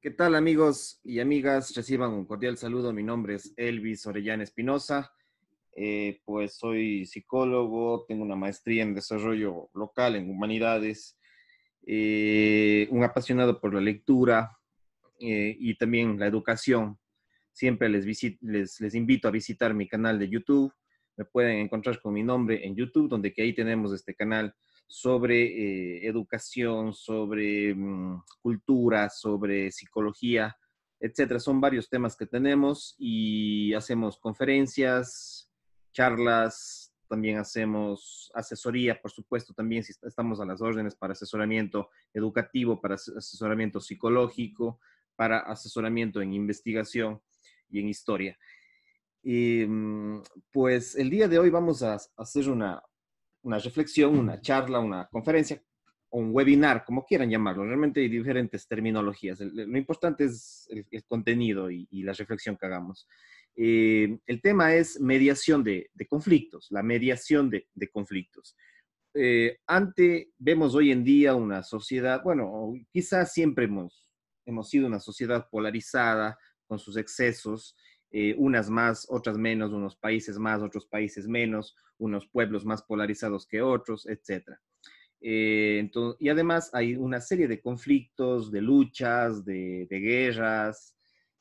¿Qué tal amigos y amigas? Reciban un cordial saludo. Mi nombre es Elvis Orellana Espinosa. Eh, pues soy psicólogo, tengo una maestría en desarrollo local, en humanidades, eh, un apasionado por la lectura eh, y también la educación. Siempre les, les invito a visitar mi canal de YouTube. Me pueden encontrar con mi nombre en YouTube, donde que ahí tenemos este canal sobre eh, educación, sobre mm, cultura, sobre psicología, etcétera. Son varios temas que tenemos y hacemos conferencias, charlas, también hacemos asesoría, por supuesto, también si estamos a las órdenes para asesoramiento educativo, para asesoramiento psicológico, para asesoramiento en investigación y en historia. Mm, pues el día de hoy vamos a hacer una, una reflexión, una charla, una conferencia o un webinar, como quieran llamarlo. Realmente hay diferentes terminologías. Lo importante es el, contenido y, la reflexión que hagamos. Eh, el tema es mediación de, conflictos, la mediación de, conflictos. Eh, ante, vemos hoy en día una sociedad, bueno, quizás siempre hemos sido una sociedad polarizada con sus excesos, eh, unas más, otras menos, unos países más, otros países menos, unos pueblos más polarizados que otros, etc. Eh, y además hay una serie de conflictos, de luchas, de, guerras,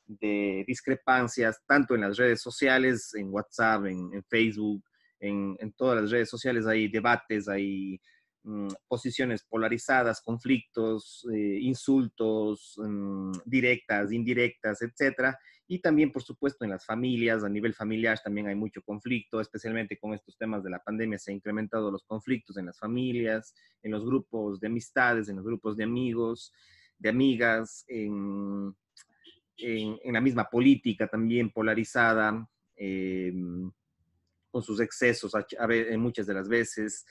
de discrepancias, tanto en las redes sociales, en WhatsApp, en, Facebook, en, todas las redes sociales hay debates, hay mm, posiciones polarizadas, conflictos, eh, insultos mm, directas, indirectas, etcétera y también, por supuesto, en las familias, a nivel familiar también hay mucho conflicto, especialmente con estos temas de la pandemia, se han incrementado los conflictos en las familias, en los grupos de amistades, en los grupos de amigos, de amigas, en, en, la misma política también polarizada, em, con sus excesos muchas de las veces.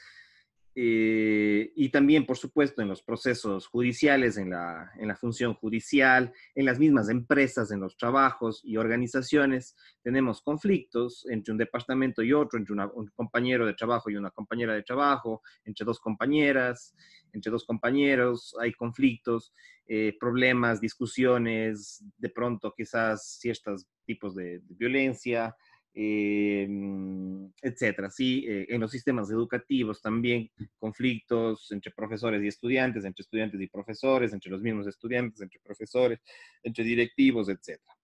Eh, y también, por supuesto, en los procesos judiciales, en la, función judicial, en las mismas empresas, en los trabajos y organizaciones, tenemos conflictos entre un departamento y otro, entre un compañero de trabajo y una compañera de trabajo, entre dos compañeras, entre dos compañeros, hay conflictos, eh, problemas, discusiones, de pronto quizás ciertos tipos de violencia, eh, etcétera. Sí, eh, en los sistemas educativos también conflictos entre profesores y estudiantes, entre estudiantes y profesores, entre los mismos estudiantes, entre profesores, entre directivos, etcétera.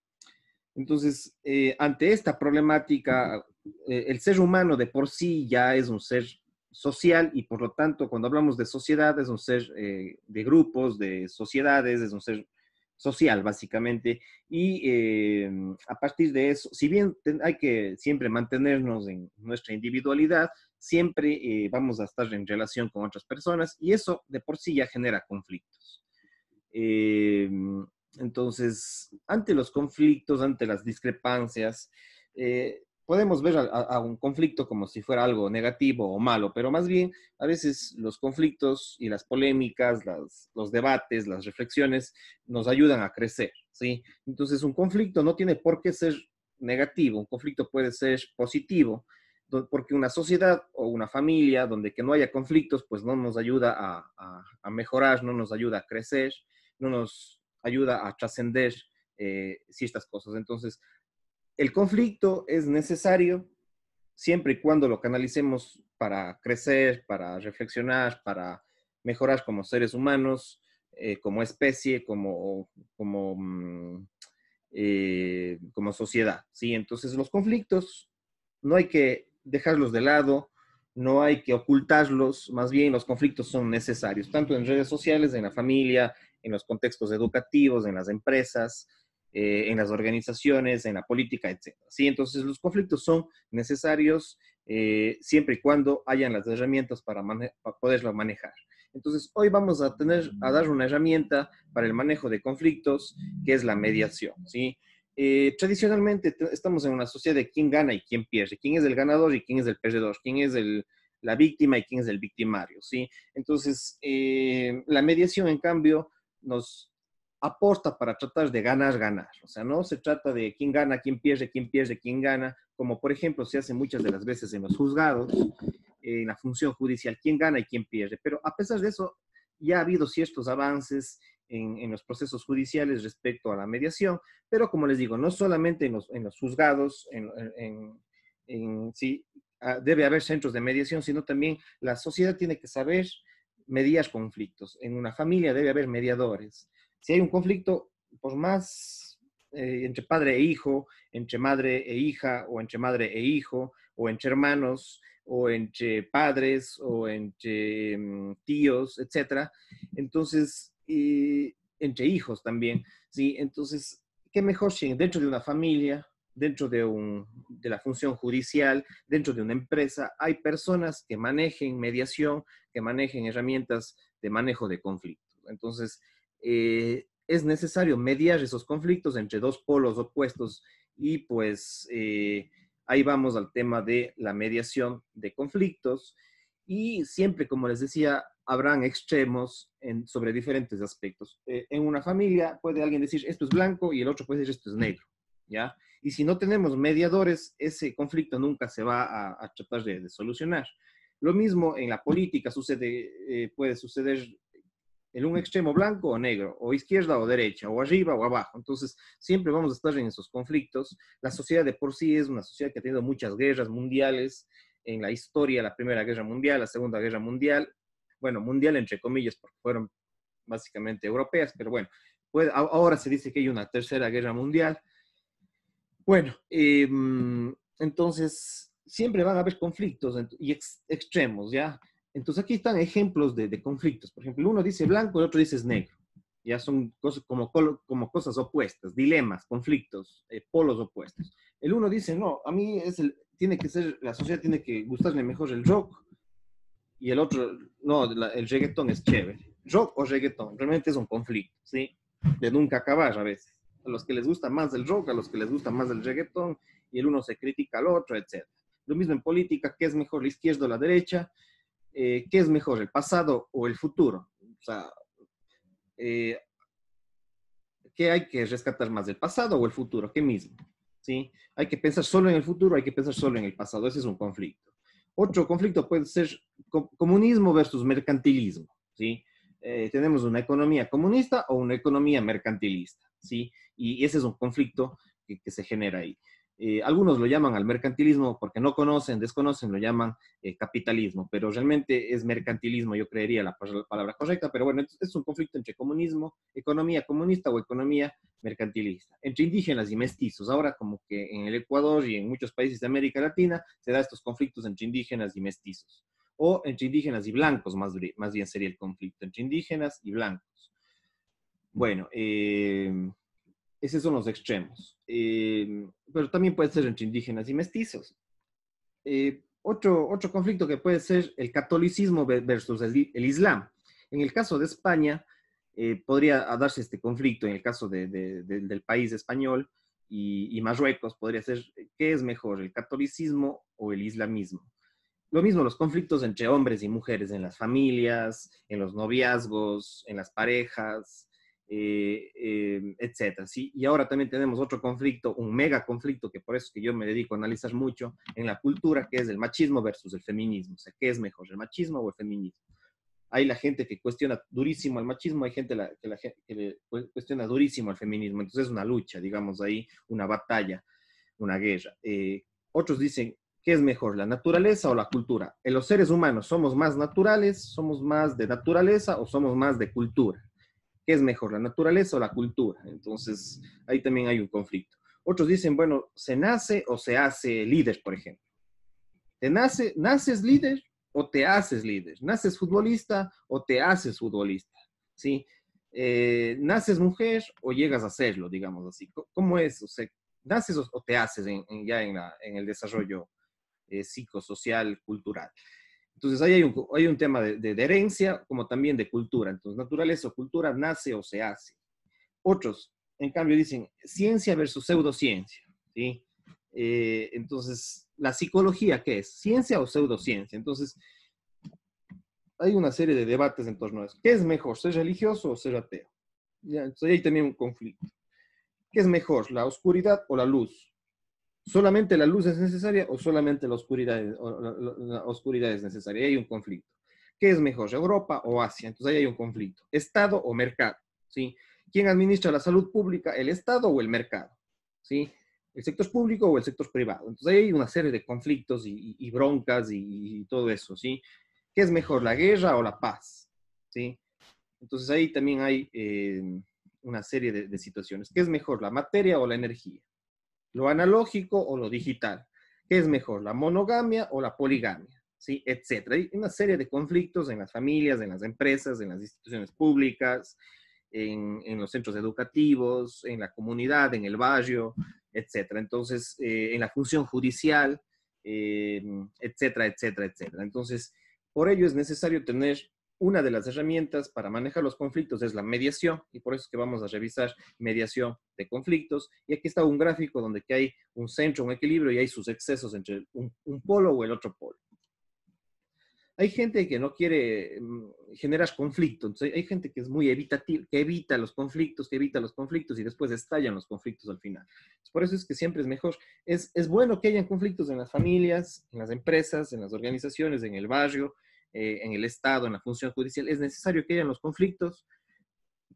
Entonces, eh, ante esta problemática, eh, el ser humano de por sí ya es un ser social y por lo tanto cuando hablamos de sociedad es un ser de grupos, de sociedades, es un ser social básicamente y em, a partir de eso, si bien hay que siempre mantenernos en nuestra individualidad, siempre eh, vamos a estar en relación con otras personas y eso de por sí ya genera conflictos. Eh, entonces, ante los conflictos, ante las discrepancias, eh, podemos ver a, un conflicto como si fuera algo negativo o malo, pero más bien a veces los conflictos y las polémicas, los debates, las reflexiones nos ayudan a crecer, ¿sí? Entonces un conflicto no tiene por qué ser negativo, un conflicto puede ser positivo, porque una sociedad o una familia donde que no haya conflictos, pues no nos ayuda a, mejorar, no nos ayuda a crecer, no nos ayuda a trascender eh, ciertas cosas. Entonces, el conflicto es necesario siempre y cuando lo canalicemos para crecer, para reflexionar, para mejorar como seres humanos, eh, como especie, como, mm, eh, como sociedad. ¿sí? Entonces los conflictos no hay que dejarlos de lado, no hay que ocultarlos, más bien los conflictos son necesarios, tanto en redes sociales, en la familia, en los contextos educativos, en las empresas, eh, en las organizaciones, en la política, etc. ¿Sí? Entonces, los conflictos son necesarios eh, siempre y cuando hayan las herramientas para, para poderlos manejar. Entonces, hoy vamos a, tener, a dar una herramienta para el manejo de conflictos, que es la mediación. ¿sí? Eh, tradicionalmente estamos en una sociedad de quién gana y quién pierde, quién es el ganador y quién es el perdedor, quién es el, la víctima y quién es el victimario. ¿sí? Entonces, la mediación, en cambio, nos aporta para tratar de ganar, ganar. O sea, no se trata de quién gana, quién pierde, quién pierde, quién gana, como por ejemplo se hace muchas de las veces en los juzgados, en la función judicial, quién gana y quién pierde. Pero a pesar de eso, ya ha habido ciertos avances en, los procesos judiciales respecto a la mediación, pero como les digo, no solamente en los, juzgados, en, sí, ah, debe haber centros de mediación, sino también la sociedad tiene que saber mediar conflictos. En una familia debe haber mediadores si hay un conflicto, por más eh, entre padre e hijo, entre madre e hija, o entre madre e hijo, o entre hermanos, o entre padres, o entre mm, tíos, etc. Entonces, entre hijos también, ¿sí? Entonces, ¿qué mejor si dentro de una familia, dentro de, de la función judicial, dentro de una empresa, hay personas que manejen mediación, que manejen herramientas de manejo de conflictos? Entonces, eh, es necesario mediar esos conflictos entre dos polos opuestos y pues eh, ahí vamos al tema de la mediación de conflictos y siempre, como les decía, habrán extremos sobre diferentes aspectos. Eh, en una familia puede alguien decir esto es blanco y el otro puede decir esto es negro, ¿ya? Y si no tenemos mediadores, ese conflicto nunca se va a, tratar de, solucionar. Lo mismo en la política sucede, puede suceder en un extremo blanco o negro, o izquierda o derecha, o arriba o abajo. Entonces, siempre vamos a estar en esos conflictos. La sociedad de por sí es una sociedad que ha tenido muchas guerras mundiales en la historia, la Primera Guerra Mundial, la Segunda Guerra Mundial, bueno, mundial entre comillas, porque fueron básicamente europeas, pero bueno, pues ahora se dice que hay una Tercera Guerra Mundial. Bueno, em, entonces siempre van a haber conflictos y extremos, ¿ya? Entonces aquí están ejemplos de, conflictos. Por ejemplo, uno dice blanco, el otro dice negro. Ya son cosas como, como cosas opuestas, dilemas, conflictos, eh, polos opuestos. El uno dice, no, a mí es tiene que ser, la sociedad tiene que gustarle mejor el rock. Y el otro, no, el reggaetón es chévere. Rock o reggaetón, realmente es un conflicto, ¿sí? De nunca acabar a veces. A los que les gusta más el rock, a los que les gusta más el reggaetón, y el uno se critica al otro, etc. Lo mismo en política, ¿qué es mejor, la izquierda o la derecha? Eh, ¿qué es mejor, el pasado o el futuro? O sea, eh, ¿qué hay que rescatar más, el pasado o el futuro? ¿Qué mismo? ¿Sí? Hay que pensar solo en el futuro, hay que pensar solo en el pasado. Ese es un conflicto. Otro conflicto puede ser comunismo versus mercantilismo. ¿sí? Eh, tenemos una economía comunista o una economía mercantilista. ¿sí? Y ese es un conflicto que se genera ahí. Eh, algunos lo llaman al mercantilismo porque no conocen, desconocen, lo llaman eh, capitalismo, pero realmente es mercantilismo, yo creería la, palabra correcta, pero bueno, es un conflicto entre comunismo, economía comunista o economía mercantilista, entre indígenas y mestizos. Ahora como que en el Ecuador y en muchos países de América Latina se da estos conflictos entre indígenas y mestizos, o entre indígenas y blancos, más, más bien sería el conflicto, entre indígenas y blancos. Bueno, eh, esos son los extremos. Eh, pero también puede ser entre indígenas y mestizos. Eh, otro, otro conflicto que puede ser el catolicismo versus el, Islam. En el caso de España, eh, podría darse este conflicto, en el caso del país español y, y, Marruecos, podría ser, ¿qué es mejor, el catolicismo o el islamismo? Lo mismo los conflictos entre hombres y mujeres en las familias, en los noviazgos, en las parejas, eh, em, etcétera, ¿sí? Y ahora también tenemos otro conflicto, un mega conflicto, que por eso que yo me dedico a analizar mucho en la cultura, que es el machismo versus el feminismo. O sea, ¿qué es mejor, el machismo o el feminismo? Hay la gente que cuestiona durísimo al machismo, hay gente que, la, cuestiona durísimo al feminismo. Entonces es una lucha, digamos ahí, una batalla, una guerra. Eh, otros dicen, ¿qué es mejor, la naturaleza o la cultura? En los seres humanos, ¿somos más naturales, somos más de naturaleza o somos más de cultura? ¿Qué es mejor, la naturaleza o la cultura? Entonces, ahí también hay un conflicto. Otros dicen, bueno, ¿se nace o se hace líder, por ejemplo? ¿Te nace, naces líder o te haces líder? ¿Naces futbolista o te haces futbolista? ¿Sí? Eh, ¿Naces mujer o llegas a serlo, digamos así? ¿Cómo es? O ¿Naces o, te haces en, ya en, el desarrollo eh, psicosocial, cultural? Entonces, ahí hay un, hay un tema de, herencia como también de cultura. Entonces, naturaleza o cultura nace o se hace. Otros, en cambio, dicen ciencia versus pseudociencia. ¿sí? Eh, entonces, ¿la psicología qué es? ¿Ciencia o pseudociencia? Entonces, hay una serie de debates en torno a eso. ¿Qué es mejor, ser religioso o ser ateo? ¿Ya? Entonces, ahí también un conflicto. ¿Qué es mejor, la oscuridad o la luz? solamente la luz es necesaria o solamente la oscuridad, la, oscuridad es necesaria. hay un conflicto. ¿Qué es mejor, Europa o Asia? Entonces ahí hay un conflicto. Estado o mercado, ¿sí? ¿Quién administra la salud pública, el Estado o el mercado? ¿Sí? ¿El sector público o el sector privado? Entonces ahí hay una serie de conflictos y, broncas y, todo eso, ¿sí? ¿Qué es mejor, la guerra o la paz? ¿Sí? Entonces ahí también hay eh, una serie de situaciones. ¿Qué es mejor, la materia o la energía? lo analógico o lo digital. ¿Qué es mejor, la monogamia o la poligamia? ¿Sí? Etcétera. Hay una serie de conflictos en las familias, en las empresas, en las instituciones públicas, en, en los centros educativos, en la comunidad, en el barrio, etcétera. Entonces, eh, en la función judicial, eh, etcétera, etcétera, etcétera. Entonces, por ello es necesario tener una de las herramientas para manejar los conflictos es la mediación y por eso es que vamos a revisar mediación de conflictos. Y aquí está un gráfico donde que hay un centro, un equilibrio y hay sus excesos entre un, polo o el otro polo. Hay gente que no quiere mm, generar conflictos. hay gente que es muy evitativa, que evita los conflictos, que evita los conflictos y después estallan los conflictos al final. por eso es que siempre es mejor, es, es bueno que hayan conflictos en las familias, en las empresas, en las organizaciones, en el barrio, eh, en el Estado, en la función judicial, es necesario que hayan los conflictos.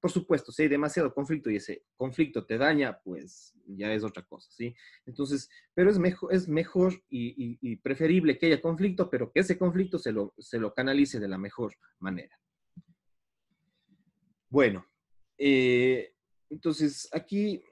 Por supuesto, si hay demasiado conflicto y ese conflicto te daña, pues ya es otra cosa, ¿sí? Entonces, pero es mejor, es mejor y, preferible que haya conflicto, pero que ese conflicto se lo, canalice de la mejor manera. Bueno, eh, entonces aquí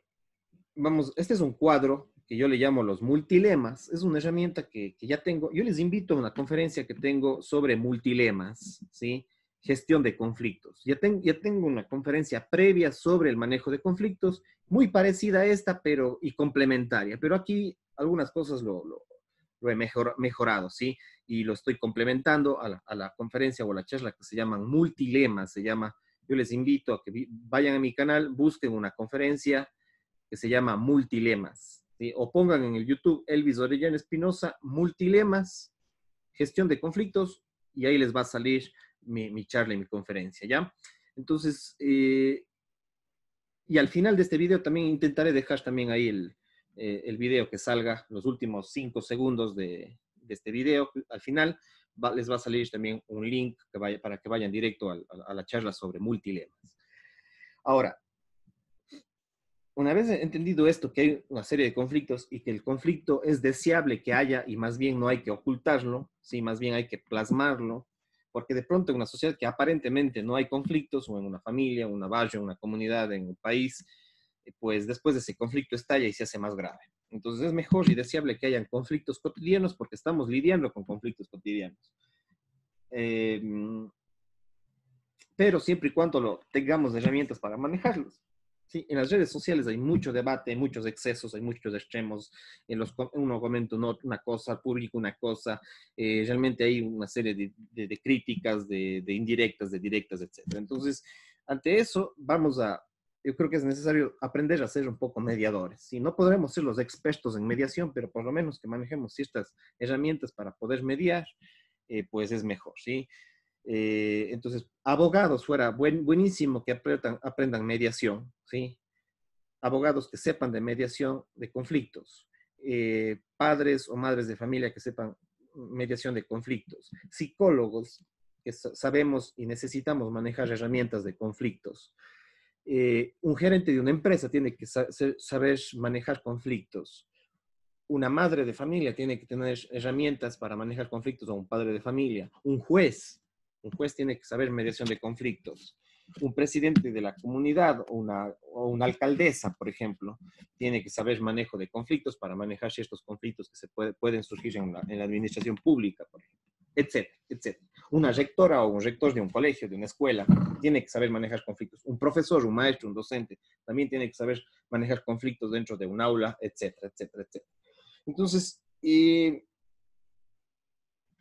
vamos, este es un cuadro que yo le llamo los multilemas, es una herramienta que, ya tengo. Yo les invito a una conferencia que tengo sobre multilemas, ¿sí? Gestión de conflictos. Ya, ya tengo una conferencia previa sobre el manejo de conflictos, muy parecida a esta, pero y complementaria. Pero aquí algunas cosas lo, he mejor, mejorado, ¿sí? Y lo estoy complementando a la, conferencia o la charla que se llama multilemas, se llama. Yo les invito a que vayan a mi canal, busquen una conferencia que se llama Multilemas o pongan en el YouTube Elvis Orellana Espinosa, multilemas, gestión de conflictos, y ahí les va a salir mi, charla y mi conferencia, ¿ya? Entonces, eh, y al final de este video también intentaré dejar también ahí el, eh, video que salga, los últimos cinco segundos de, este video, al final les va a salir también un link que vaya, para que vayan directo a la charla sobre multilemas. Ahora, una vez entendido esto, que hay una serie de conflictos y que el conflicto es deseable que haya y más bien no hay que ocultarlo, ¿sí? más bien hay que plasmarlo, porque de pronto en una sociedad que aparentemente no hay conflictos, o en una familia, una barrio, una comunidad, en un país, eh, pues después de ese conflicto estalla y se hace más grave. Entonces es mejor y deseable que hayan conflictos cotidianos porque estamos lidiando con conflictos cotidianos. Em, pero siempre y cuando lo, tengamos herramientas para manejarlos. En las redes sociales hay mucho debate, hay muchos excesos, hay muchos extremos. En los, uno comenta una cosa, público una cosa. Eh, realmente hay una serie de, críticas, de, indirectas, de directas, etc. Entonces, ante eso, vamos a... Yo creo que es necesario aprender a ser un poco mediadores. ¿sí? No podremos ser los expertos en mediación, pero por lo menos que manejemos ciertas herramientas para poder mediar, eh, pues es mejor. ¿sí? Eh, entonces, abogados fuera buen, buenísimo que aprendan mediación, ¿sí? abogados que sepan de mediación de conflictos, eh, padres o madres de familia que sepan mediación de conflictos, psicólogos que sabemos y necesitamos manejar herramientas de conflictos. Eh, un gerente de una empresa tiene que saber manejar conflictos. Una madre de familia tiene que tener herramientas para manejar conflictos o un padre de familia. Un juez, un juez tiene que saber mediación de conflictos un presidente de la comunidad o una, una alcaldesa, por ejemplo, tiene que saber manejo de conflictos para manejar ciertos conflictos que se pueden surgir en la, administración pública, etcétera, etcétera. Una rectora o un rector de un colegio, de una escuela, tiene que saber manejar conflictos. Un profesor, un maestro, un docente, también tiene que saber manejar conflictos dentro de un aula, etcétera, etcétera, etcétera. Entonces, eh,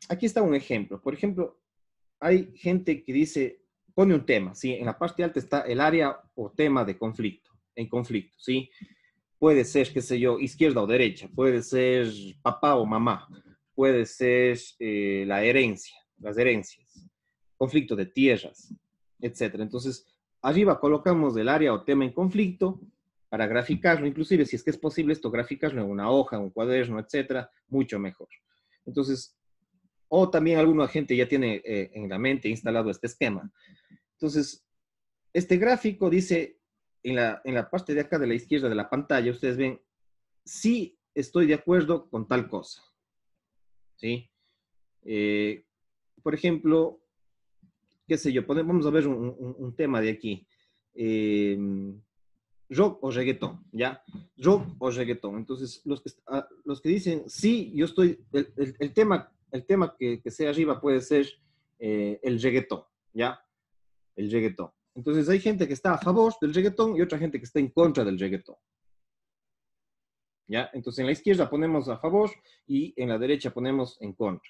aquí está un ejemplo. Por ejemplo, hay gente que dice, pone un tema, ¿sí? En la parte alta está el área o tema de conflicto, en conflicto, ¿sí? Puede ser, qué sé yo, izquierda o derecha, puede ser papá o mamá, puede ser eh, la herencia, las herencias, conflicto de tierras, etcétera. Entonces, arriba colocamos el área o tema en conflicto para graficarlo, inclusive si es que es posible esto, graficarlo en una hoja, un cuaderno, etcétera. mucho mejor. Entonces, o también alguna gente ya tiene eh, en la mente instalado este esquema. Entonces, este gráfico dice, en la, parte de acá de la izquierda de la pantalla, ustedes ven, sí estoy de acuerdo con tal cosa. ¿Sí? Eh, por ejemplo, qué sé yo, vamos a ver un, tema de aquí. Eh, rock o reggaetón, ¿ya? Rock o reggaetón. Entonces, los que, ah, los que dicen, sí, yo estoy, el tema el tema que, sea arriba puede ser eh, el reggaetón, ¿ya? El reggaetón. Entonces hay gente que está a favor del reggaetón y otra gente que está en contra del reggaetón. ¿Ya? Entonces en la izquierda ponemos a favor y en la derecha ponemos en contra.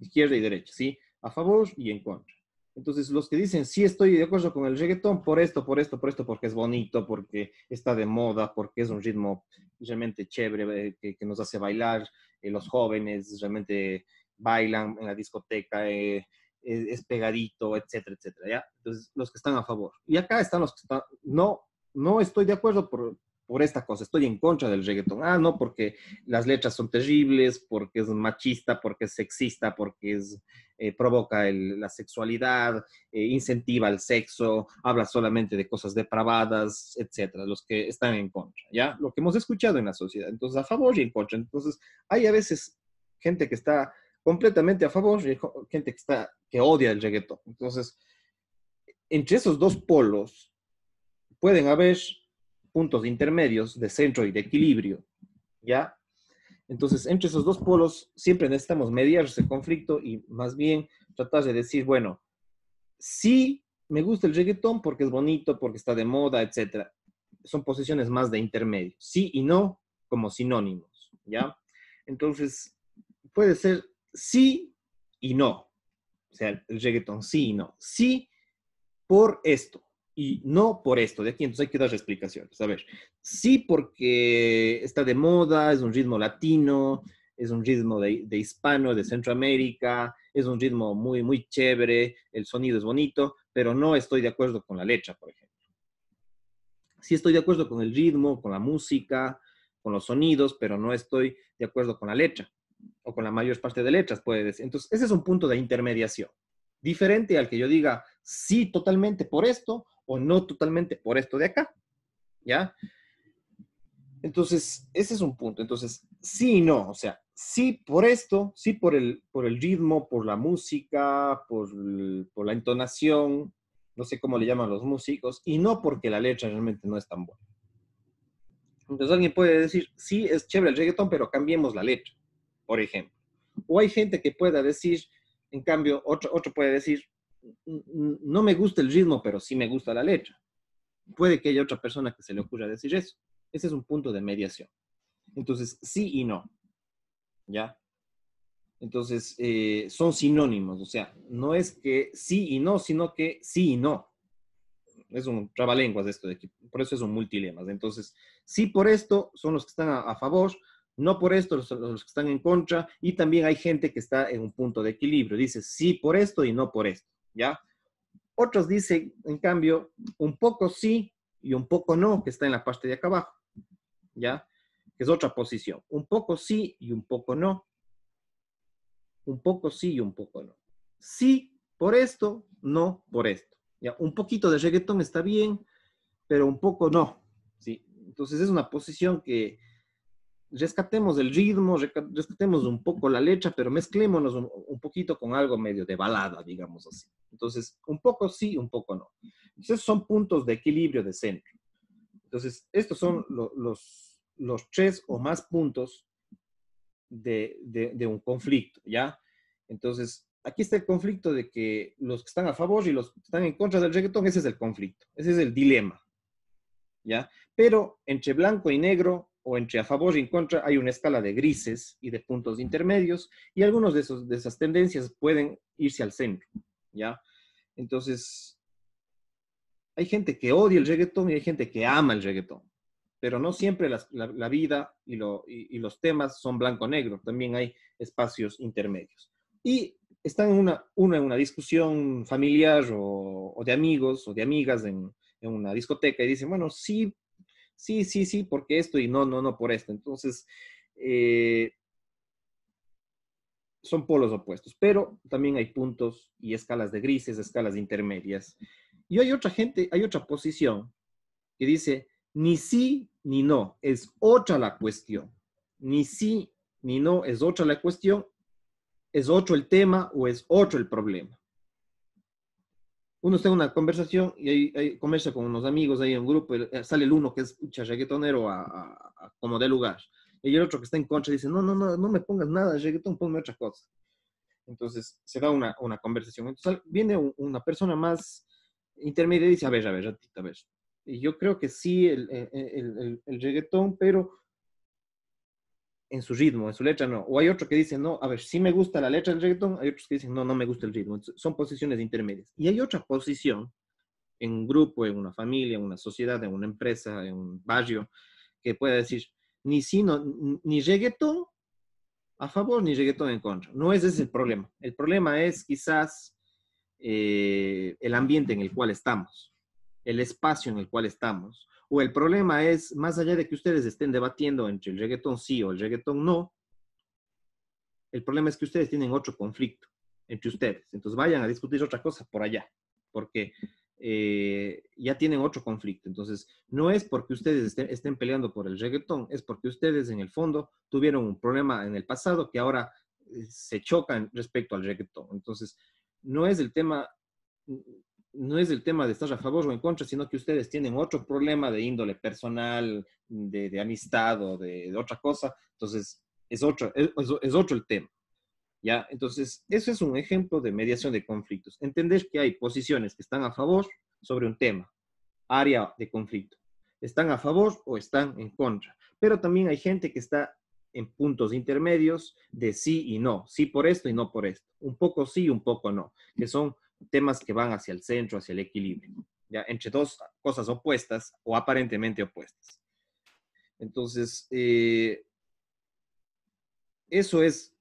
Izquierda y derecha, ¿sí? A favor y en contra. Entonces, los que dicen, sí estoy de acuerdo con el reggaetón por esto, por esto, por esto, porque es bonito, porque está de moda, porque es un ritmo realmente chévere eh, que, nos hace bailar, eh, los jóvenes realmente bailan en la discoteca, eh, es, pegadito, etcétera, etcétera. ¿ya? Entonces, los que están a favor. Y acá están los que están, no, no estoy de acuerdo por, por esta cosa, estoy en contra del reggaetón. Ah, no, porque las letras son terribles, porque es machista, porque es sexista, porque es, eh, provoca la sexualidad, eh, incentiva el sexo, habla solamente de cosas depravadas, etcétera, los que están en contra, ¿ya? Lo que hemos escuchado en la sociedad. Entonces, a favor y en contra. Entonces, hay a veces gente que está completamente a favor y gente que, está, que odia el reggaetón. Entonces, entre esos dos polos pueden haber puntos intermedios de centro y de equilibrio, ¿ya? Entonces, entre esos dos polos siempre necesitamos mediar ese conflicto y más bien tratar de decir, bueno, sí me gusta el reggaetón porque es bonito, porque está de moda, etc. Son posiciones más de intermedio, sí y no como sinónimos, ¿ya? Entonces, puede ser sí y no. O sea, el reggaetón sí y no. Sí por esto. Y no por esto, de aquí entonces hay que dar explicaciones. A ver, sí porque está de moda, es un ritmo latino, es un ritmo de, de, hispano, de Centroamérica, es un ritmo muy, muy chévere, el sonido es bonito, pero no estoy de acuerdo con la letra, por ejemplo. Sí estoy de acuerdo con el ritmo, con la música, con los sonidos, pero no estoy de acuerdo con la letra, o con la mayor parte de letras, puedes decir. Entonces, ese es un punto de intermediación, diferente al que yo diga, sí, totalmente por esto, o no totalmente por esto de acá. ¿Ya? Entonces, ese es un punto. Entonces, sí y no. O sea, sí por esto, sí por el, por el ritmo, por la música, por, la entonación, no sé cómo le llaman los músicos, y no porque la letra realmente no es tan buena. Entonces alguien puede decir, sí, es chévere el reggaetón, pero cambiemos la letra, por ejemplo. O hay gente que pueda decir, en cambio, otro, otro puede decir, no me gusta el ritmo, pero sí me gusta la letra. Puede que haya otra persona que se le ocurra decir eso. Ese es un punto de mediación. Entonces, sí y no. ¿Ya? Entonces, eh, son sinónimos. O sea, no es que sí y no, sino que sí y no. Es un trabalenguas esto Por eso es un multilemas. Entonces, sí por esto son los que están a, favor, no por esto son los, que están en contra. Y también hay gente que está en un punto de equilibrio. Dice sí por esto y no por esto. ¿ya? Otros dicen, en cambio, un poco sí y un poco no, que está en la parte de acá abajo, ¿ya? Que es otra posición. Un poco sí y un poco no. Un poco sí y un poco no. Sí por esto, no por esto. ¿ya? Un poquito de reggaetón está bien, pero un poco no, ¿sí? Entonces es una posición que rescatemos el ritmo, rescatemos un poco la letra, pero mezclémonos un, poquito con algo medio de balada, digamos así. Entonces, un poco sí, un poco no. Entonces, son puntos de equilibrio de centro. Entonces, estos son los, los tres o más puntos de, de, un conflicto, ¿ya? Entonces, aquí está el conflicto de que los que están a favor y los que están en contra del reggaetón, ese es el conflicto, ese es el dilema, ¿ya? Pero entre blanco y negro o entre a favor y en contra, hay una escala de grises y de puntos intermedios, y algunos de, de esas tendencias pueden irse al centro, ¿ya? Entonces, hay gente que odia el reggaetón y hay gente que ama el reggaetón, pero no siempre la, vida y, los temas son blanco-negro, también hay espacios intermedios. Y están en una, en una discusión familiar o, de amigos o de amigas en, en una discoteca y dicen, bueno, sí, sí, sí, sí, porque esto y no, no, no, por esto. Entonces, eh, son polos opuestos, pero también hay puntos y escalas de grises, escalas intermedias. Y hay otra gente, hay otra posición que dice, ni sí ni no, es otra la cuestión. Ni sí ni no, es otra la cuestión, es otro el tema o es otro el problema uno está en una conversación y ahí, conversa con unos amigos ahí en un grupo, y eh, sale el uno que es reggaetonero a, como de lugar, y el otro que está en contra dice, no, no, no, no me pongas nada de reggaeton, ponme otra cosa. Entonces se da una, una conversación. Entonces viene una persona más intermedia y dice, a ver, a ver, ratita, a ver. Y yo creo que sí, el, eh, eh, el, el, el pero en su ritmo, en su letra no. O hay otro que dice no, a ver, sí me gusta la letra del reggaetón, hay otros que dicen, no, no me gusta el ritmo. son posiciones intermedias. Y hay otra posición en un grupo, en una familia, en una sociedad, en una empresa, en un barrio, que pueda decir, ni no, ni reggaetón a favor, ni reggaetón en contra. No ese es el problema. El problema es quizás eh, el ambiente en el cual estamos, el espacio en el cual estamos, o el problema es, más allá de que ustedes estén debatiendo entre el reggaetón sí o el reggaetón no, el problema es que ustedes tienen otro conflicto entre ustedes. Entonces vayan a discutir otra cosa por allá, porque eh, ya tienen otro conflicto. Entonces, no es porque ustedes estén, estén peleando por el reggaetón, es porque ustedes en el fondo tuvieron un problema en el pasado que ahora eh, se chocan respecto al reggaetón. Entonces, no es el tema no es el tema de estar a favor o en contra, sino que ustedes tienen otro problema de índole personal, de, amistad o de, otra cosa. Entonces, es otro, es, otro el tema. ¿Ya? Entonces, eso es un ejemplo de mediación de conflictos. Entender que hay posiciones que están a favor sobre un tema, área de conflicto. Están a favor o están en contra. Pero también hay gente que está en puntos intermedios de sí y no, sí por esto y no por esto, un poco sí, un poco no, que son temas que van hacia el centro, hacia el equilibrio, ¿ya? entre dos cosas opuestas o aparentemente opuestas. Entonces, eh, eso es,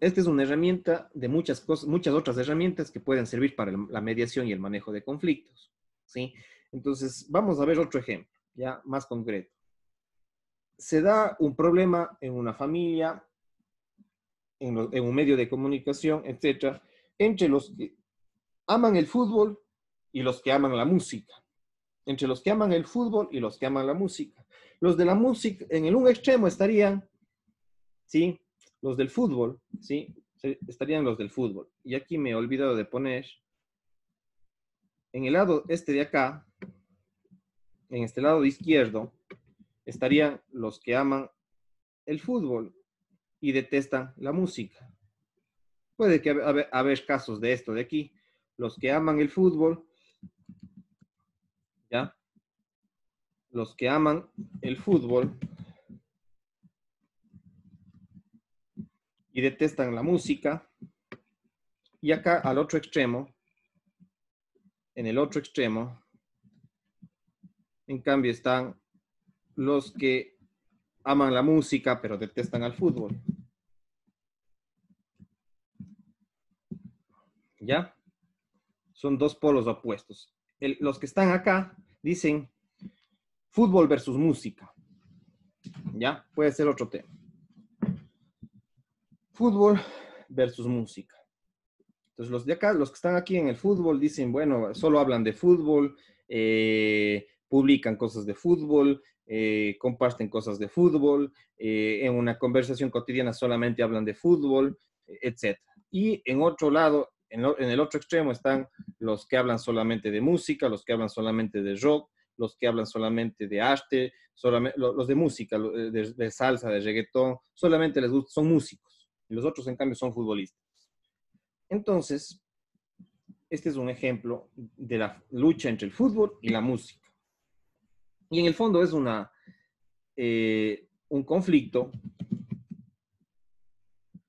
esta es una herramienta de muchas cosas, muchas otras herramientas que pueden servir para la mediación y el manejo de conflictos, ¿sí? Entonces, vamos a ver otro ejemplo, ya más concreto. Se da un problema en una familia, en, un medio de comunicación, etcétera, entre los aman el fútbol y los que aman la música. Entre los que aman el fútbol y los que aman la música. Los de la música, en el un extremo estarían, ¿sí? Los del fútbol, ¿sí? Estarían los del fútbol. Y aquí me he olvidado de poner, en el lado este de acá, en este lado izquierdo, estarían los que aman el fútbol y detestan la música. Puede que haya casos de esto de aquí, los que aman el fútbol, ¿ya? Los que aman el fútbol y detestan la música. Y acá al otro extremo, en el otro extremo, en cambio están los que aman la música pero detestan al fútbol. ¿Ya? son dos polos opuestos. los que están acá dicen fútbol versus música. ¿Ya? Puede ser otro tema. Fútbol versus música. Entonces los de acá, los que están aquí en el fútbol, dicen, bueno, solo hablan de fútbol, eh, publican cosas de fútbol, eh, comparten cosas de fútbol, eh, en una conversación cotidiana solamente hablan de fútbol, etc. Y en otro lado, en, el otro extremo están los que hablan solamente de música, los que hablan solamente de rock, los que hablan solamente de arte, solamente, los de música, eh, de, salsa, de reggaetón, solamente les son músicos. Y los otros, en cambio, son futbolistas. Entonces, este es un ejemplo de la lucha entre el fútbol y la música. Y en el fondo es una, eh, un conflicto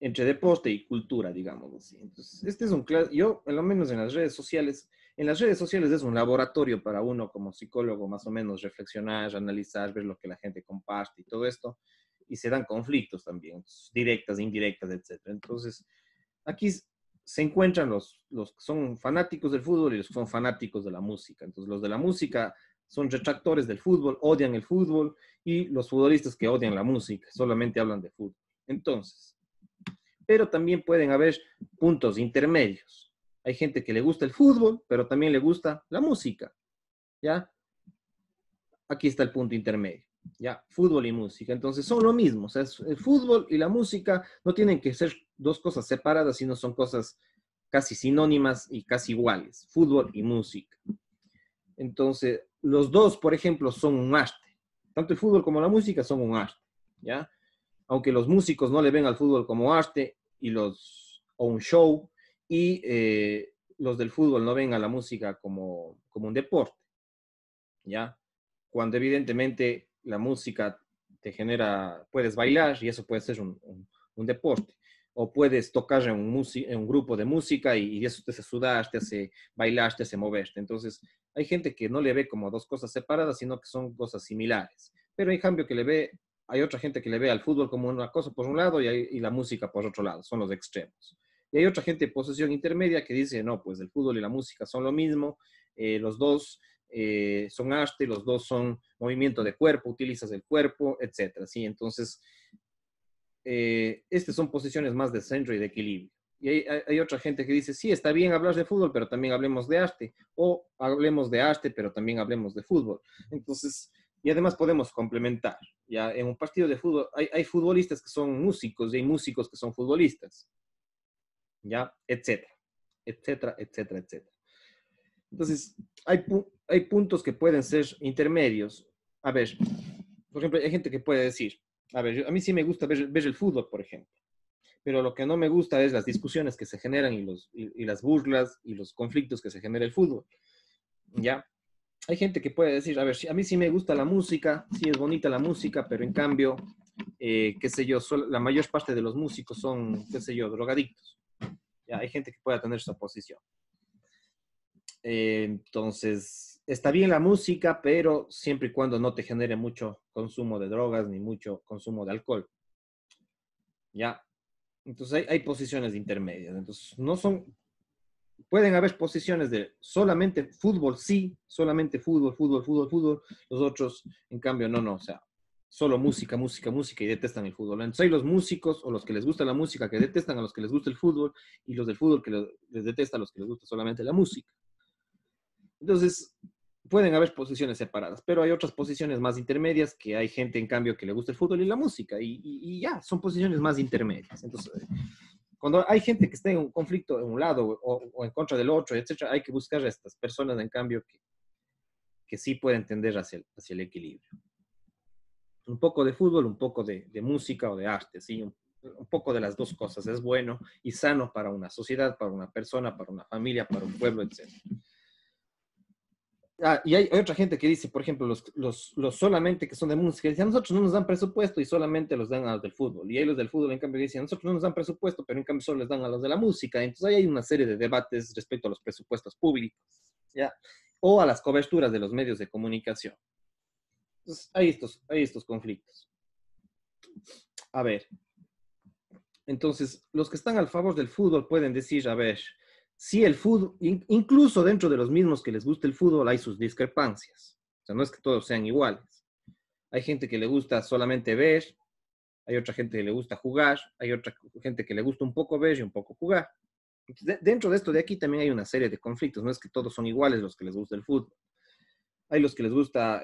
entre deporte y cultura, digamos así. Entonces, este es un yo, en lo menos en las redes sociales, en las redes sociales es un laboratorio para uno como psicólogo, más o menos, reflexionar, analizar, ver lo que la gente comparte y todo esto, y se dan conflictos también, directas, indirectas, etc. Entonces, aquí se encuentran los, los que son fanáticos del fútbol y los que son fanáticos de la música. Entonces, los de la música son retractores del fútbol, odian el fútbol, y los futbolistas que odian la música, solamente hablan de fútbol. Entonces, pero también pueden haber puntos intermedios. Hay gente que le gusta el fútbol, pero también le gusta la música. ¿Ya? Aquí está el punto intermedio. ¿Ya? Fútbol y música. Entonces son lo mismo. el fútbol y la música no tienen que ser dos cosas separadas, sino son cosas casi sinónimas y casi iguales. Fútbol y música. Entonces, los dos, por ejemplo, son un arte. Tanto el fútbol como la música son un arte. ¿Ya? aunque los músicos no le ven al fútbol como arte, y los o un show y eh, los del fútbol no ven a la música como, un deporte, ¿ya? Cuando evidentemente la música te genera, puedes bailar y eso puede ser un, deporte. O puedes tocar en un, en un grupo de música y, y, eso te hace sudar, te hace bailar, te hace moverte. Entonces, hay gente que no le ve como dos cosas separadas, sino que son cosas similares. Pero en cambio que le ve hay otra gente que le ve al fútbol como una cosa por un lado y, la música por otro lado, son los extremos. Y hay otra gente de posición intermedia que dice, no, pues el fútbol y la música son lo mismo, eh, los dos eh, son arte, los dos son movimiento de cuerpo, utilizas el cuerpo, etc. ¿sí? Entonces, eh, estas son posiciones más de centro y de equilibrio. Y hay, hay, otra gente que dice, sí, está bien hablar de fútbol, pero también hablemos de arte, o hablemos de arte, pero también hablemos de fútbol. Entonces, y además podemos complementar. Ya en un partido de fútbol hay, hay futbolistas que son músicos y hay músicos que son futbolistas, ya, etcétera, etcétera, etcétera, etcétera. Entonces, hay, hay puntos que pueden ser intermedios. A ver, por ejemplo, hay gente que puede decir, a ver, a mí sí me gusta ver, ver, el fútbol, por ejemplo, pero lo que no me gusta es las discusiones que se generan y, los, y las burlas y los conflictos que se genera el fútbol. ¿Ya? hay gente que puede decir, a ver, a mí sí me gusta la música, sí es bonita la música, pero en cambio, eh, qué sé yo, la mayor parte de los músicos son, qué sé yo, drogadictos. Ya, hay gente que pueda tener esa posición. Eh, entonces, está bien la música, pero siempre y cuando no te genere mucho consumo de drogas ni mucho consumo de alcohol. Ya. Entonces hay posiciones intermedias. Entonces, no son pueden haber posiciones de solamente fútbol, sí, solamente fútbol, fútbol, fútbol, fútbol. Los otros, en cambio, no, no, o sea, solo música, música, música y detestan el fútbol. Entonces hay los músicos o los que les gusta la música que detestan a los que les gusta el fútbol y los del fútbol que les detesta a los que les gusta solamente la música. Entonces, pueden haber posiciones separadas, pero hay otras posiciones más intermedias que hay gente, en cambio, que le gusta el fútbol y la música, y, ya, son posiciones más intermedias. Entonces, cuando hay gente que está en un conflicto de un lado o, en contra del otro, etc., hay que buscar a estas personas, en cambio, que, que sí pueden tender hacia el, hacia el equilibrio. Un poco de fútbol, un poco de, música o de arte, ¿sí? Un, poco de las dos cosas. Es bueno y sano para una sociedad, para una persona, para una familia, para un pueblo, etc., Ah, y hay, otra gente que dice, por ejemplo, los, los, solamente que son de música, dicen, a nosotros no nos dan presupuesto y solamente los dan a los del fútbol. Y hay los del fútbol, en cambio, dicen, a nosotros no nos dan presupuesto, pero en cambio solo les dan a los de la música. Entonces ahí hay una serie de debates respecto a los presupuestos públicos, ¿ya? O a las coberturas de los medios de comunicación. Entonces, hay estos, hay estos conflictos. A ver, entonces, los que están al favor del fútbol pueden decir, a ver, si el fútbol, incluso dentro de los mismos que les gusta el fútbol, hay sus discrepancias. O sea, no es que todos sean iguales. Hay gente que le gusta solamente ver, hay otra gente que le gusta jugar, hay otra gente que le gusta un poco ver y un poco jugar. dentro de esto de aquí también hay una serie de conflictos, no es que todos son iguales los que les gusta el fútbol. Hay los que les gusta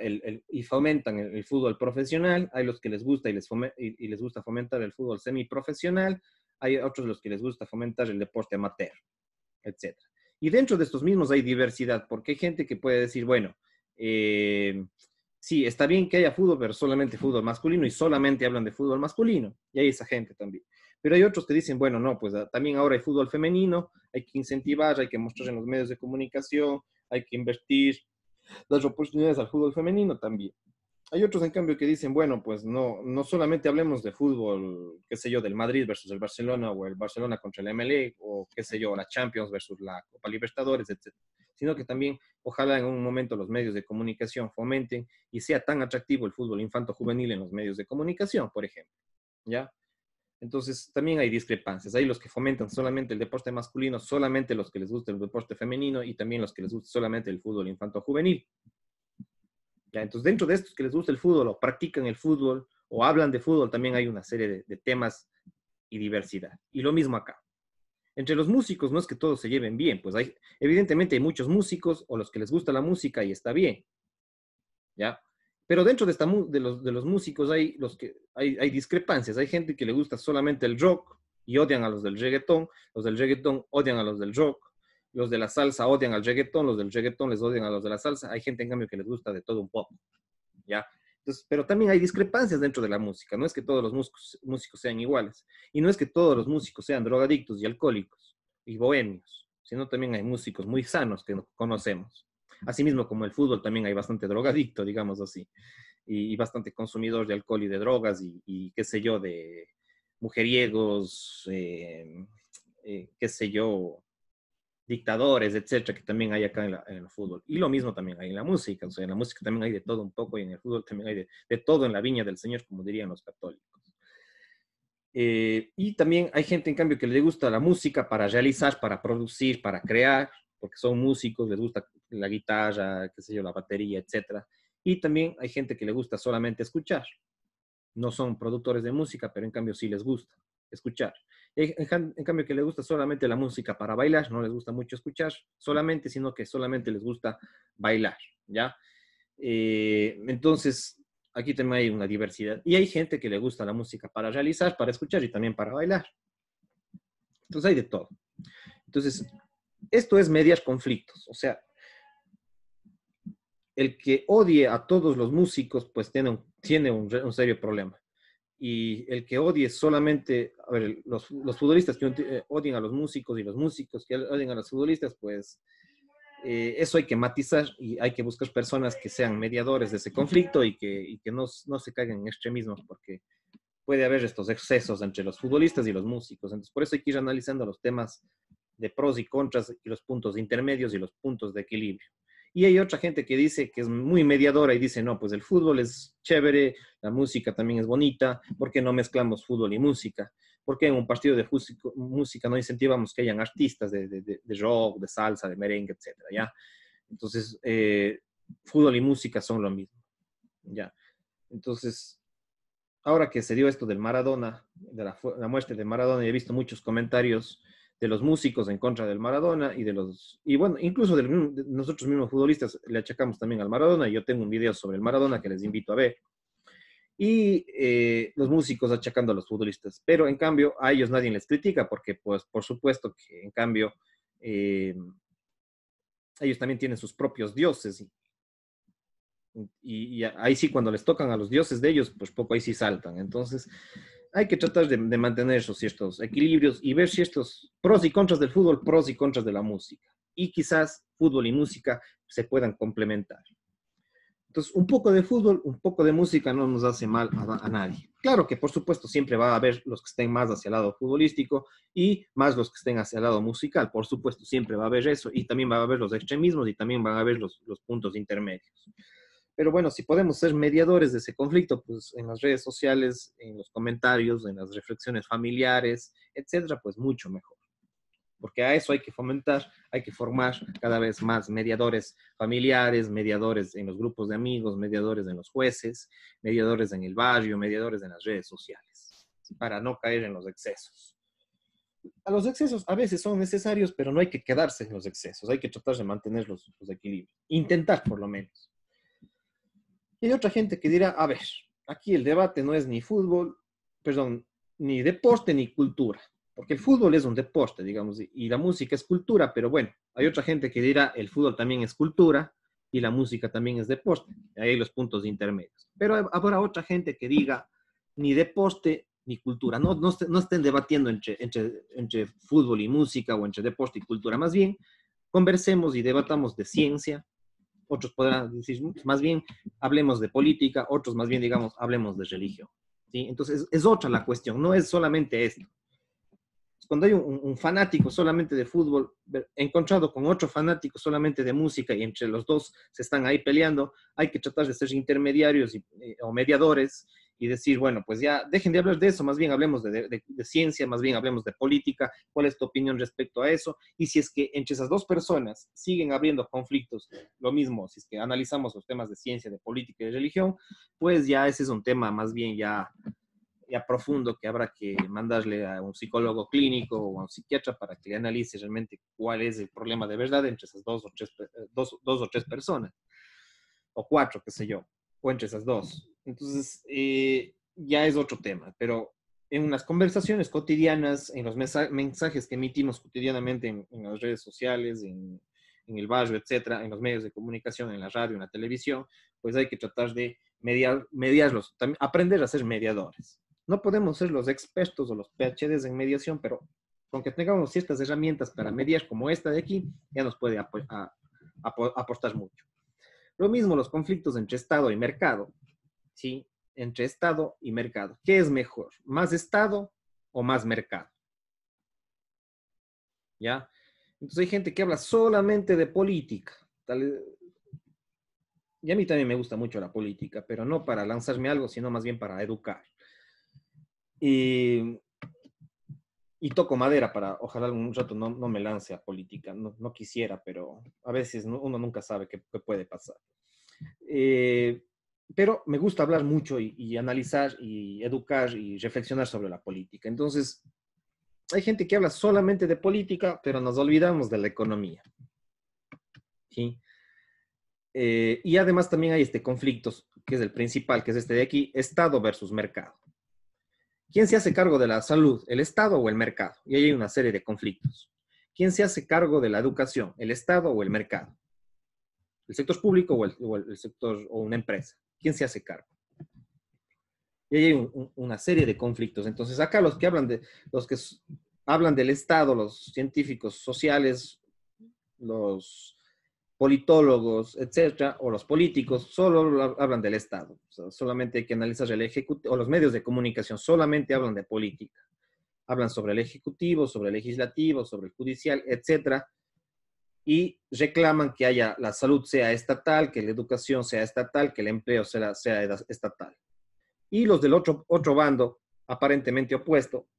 y fomentan el, fútbol profesional, hay los que les gusta y les, y les gusta fomentar el fútbol semiprofesional, hay otros los que les gusta fomentar el deporte amateur. Etcétera. Y dentro de estos mismos hay diversidad, porque hay gente que puede decir, bueno, eh, sí, está bien que haya fútbol, pero solamente fútbol masculino y solamente hablan de fútbol masculino. Y hay esa gente también. Pero hay otros que dicen, bueno, no, pues ah, también ahora hay fútbol femenino, hay que incentivar, hay que mostrar en los medios de comunicación, hay que invertir las oportunidades al fútbol femenino también. Hay otros, en cambio, que dicen, bueno, pues no, no solamente hablemos de fútbol, qué sé yo, del Madrid versus el Barcelona o el Barcelona contra el MLE o qué sé yo, la Champions versus la Copa Libertadores, etc. Sino que también, ojalá en un momento los medios de comunicación fomenten y sea tan atractivo el fútbol infanto-juvenil en los medios de comunicación, por ejemplo. ¿Ya? Entonces, también hay discrepancias. Hay los que fomentan solamente el deporte masculino, solamente los que les gusta el deporte femenino y también los que les gusta solamente el fútbol infanto-juvenil entonces, dentro de estos que les gusta el fútbol o practican el fútbol o hablan de fútbol, también hay una serie de, temas y diversidad. Y lo mismo acá. Entre los músicos no es que todos se lleven bien, pues hay, evidentemente hay muchos músicos o los que les gusta la música y está bien. ¿Ya? Pero dentro de, esta, de, los, músicos hay, los que, hay, hay discrepancias. Hay gente que le gusta solamente el rock y odian a los del reggaetón. Los del reggaetón odian a los del rock los de la salsa odian al reggaetón, los del reggaetón les odian a los de la salsa. Hay gente, en cambio, que les gusta de todo un poco, ¿ya? pero también hay discrepancias dentro de la música. No es que todos los músicos, sean iguales. Y no es que todos los músicos sean drogadictos y alcohólicos y bohemios, sino también hay músicos muy sanos que conocemos. Asimismo, como el fútbol, también hay bastante drogadicto, digamos así, y, bastante consumidor de alcohol y de drogas y, qué sé yo, de mujeriegos, eh, eh, qué sé yo, dictadores, etcétera, que también hay acá en, el fútbol. Y lo mismo también hay en la música, o sea, en la música también hay de todo un poco y en el fútbol también hay de, todo en la viña del Señor, como dirían los católicos. Eh, y también hay gente, en cambio, que le gusta la música para realizar, para producir, para crear, porque son músicos, les gusta la guitarra, qué sé yo, la batería, etcétera. Y también hay gente que le gusta solamente escuchar. No son productores de música, pero en cambio sí les gusta escuchar. En, cambio, que le gusta solamente la música para bailar, no les gusta mucho escuchar solamente, sino que solamente les gusta bailar, ¿ya? Eh, entonces, aquí también hay una diversidad. Y hay gente que le gusta la música para realizar, para escuchar y también para bailar. Entonces hay de todo. Entonces, esto es mediar conflictos. O sea, el que odie a todos los músicos, pues tiene tiene un serio problema y el que odie solamente, a ver, los, los futbolistas que eh, odien a los músicos y los músicos que odien a los futbolistas, pues eh, eso hay que matizar y hay que buscar personas que sean mediadores de ese conflicto y que, y que no, no, se caigan en extremismos, porque puede haber estos excesos entre los futbolistas y los músicos. Entonces, por eso hay que ir analizando los temas de pros y contras y los puntos intermedios y los puntos de equilibrio. Y hay otra gente que dice que es muy mediadora y dice, no, pues el fútbol es chévere, la música también es bonita, ¿por qué no mezclamos fútbol y música? ¿Por qué en un partido de música no incentivamos que hayan artistas de, de, rock, de salsa, de merengue, etcétera? ¿ya? Entonces, eh, fútbol y música son lo mismo. ¿ya? Entonces, ahora que se dio esto del Maradona, de la, la muerte de Maradona, y he visto muchos comentarios de los músicos en contra del Maradona y de los, y bueno, incluso nosotros mismos futbolistas le achacamos también al Maradona. Yo tengo un video sobre el Maradona que les invito a ver. Y eh, los músicos achacando a los futbolistas. Pero en cambio, a ellos nadie les critica porque, pues, por supuesto que en cambio, eh, ellos también tienen sus propios dioses. y ahí sí, cuando les tocan a los dioses de ellos, pues poco ahí sí saltan. Entonces, hay que tratar de, mantener esos ciertos equilibrios y ver si estos pros y contras del fútbol, pros y contras de la música. Y quizás fútbol y música se puedan complementar. Entonces, un poco de fútbol, un poco de música no nos hace mal a, nadie. Claro que, por supuesto, siempre va a haber los que estén más hacia el lado futbolístico y más los que estén hacia el lado musical. Por supuesto, siempre va a haber eso. Y también va a haber los extremismos y también van a haber los, los puntos intermedios. Pero bueno, si podemos ser mediadores de ese conflicto, pues en las redes sociales, en los comentarios, en las reflexiones familiares, etcétera, pues mucho mejor. Porque a eso hay que fomentar, hay que formar cada vez más mediadores familiares, mediadores en los grupos de amigos, mediadores en los jueces, mediadores en el barrio, mediadores en las redes sociales, para no caer en los excesos a los excesos a veces son necesarios, pero no hay que quedarse en los excesos, hay que tratar de mantener los, los equilibrios, intentar por lo menos. Y hay otra gente que dirá, a ver, aquí el debate no es ni fútbol, perdón, ni deporte ni cultura, porque el fútbol es un deporte, digamos, y la música es cultura, pero bueno, hay otra gente que dirá, el fútbol también es cultura y la música también es deporte. Ahí hay los puntos intermedios. Pero habrá otra gente que diga, ni deporte ni cultura, no, no, no estén debatiendo entre, entre, entre fútbol y música o entre deporte y cultura, más bien conversemos y debatamos de ciencia, otros podrán decir, pues más bien hablemos de política, otros más bien digamos, hablemos de religión. ¿sí? Entonces es, otra la cuestión, no es solamente esto. Cuando hay un, fanático solamente de fútbol encontrado con otro fanático solamente de música y entre los dos se están ahí peleando, hay que tratar de ser intermediarios eh, o mediadores y decir, bueno, pues ya dejen de hablar de eso, más bien hablemos de, ciencia, más bien hablemos de política, cuál es tu opinión respecto a eso. Y si es que entre esas dos personas siguen abriendo conflictos, lo mismo, si es que analizamos los temas de ciencia, de política y de religión, pues ya ese es un tema más bien ya, ya profundo que habrá que mandarle a un psicólogo clínico o a un psiquiatra para que le analice realmente cuál es el problema de verdad entre esas dos o tres, eh, dos, dos o tres personas, o cuatro, qué sé yo, o entre esas dos. Entonces, eh, ya es otro tema, pero en unas conversaciones cotidianas, en los mensajes que emitimos cotidianamente en, las redes sociales, en, el barrio, etcétera, en los medios de comunicación, en la radio, en la televisión, pues hay que tratar de mediar, mediarlos, aprender a ser mediadores. No podemos ser los expertos o los PhDs en mediación, pero con que tengamos ciertas herramientas para mediar como esta de aquí, ya nos puede aportar mucho. Lo mismo los conflictos entre Estado y mercado. ¿sí? Entre Estado y mercado. ¿Qué es mejor? ¿Más Estado o más mercado? ¿Ya? Entonces hay gente que habla solamente de política. y a mí también me gusta mucho la política, pero no para lanzarme algo, sino más bien para educar. Y, y toco madera para, ojalá algún rato no, me lance a política, no, quisiera, pero a veces uno nunca sabe qué, puede pasar. Eh, pero me gusta hablar mucho y, analizar y educar y reflexionar sobre la política. Entonces, hay gente que habla solamente de política, pero nos olvidamos de la economía. Eh, y además también hay este conflicto, que es el principal, que es este de aquí, Estado versus mercado. ¿Quién se hace cargo de la salud? ¿El Estado o el mercado? Y ahí hay una serie de conflictos. ¿Quién se hace cargo de la educación? ¿El Estado o el mercado? ¿El sector público o el sector o una empresa? ¿Quién se hace cargo? Y ahí hay una serie de conflictos. Entonces, acá los que hablan de los que hablan del Estado, los científicos sociales, los politólogos, etcétera, o los políticos, solo hablan del Estado. solamente hay que analizar el ejecutivo, o los medios de comunicación solamente hablan de política. Hablan sobre el ejecutivo, sobre el legislativo, sobre el judicial, etcétera y reclaman que haya la salud sea estatal, que la educación sea estatal, que el empleo sea, estatal. Y los del otro, otro bando, aparentemente opuesto,